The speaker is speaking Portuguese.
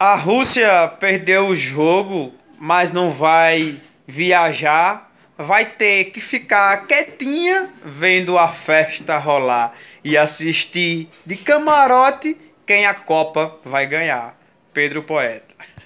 A Rússia perdeu o jogo, mas não vai viajar. Vai ter que ficar quietinha vendo a festa rolar e assistir de camarote quem a Copa vai ganhar. Pedro Poeta.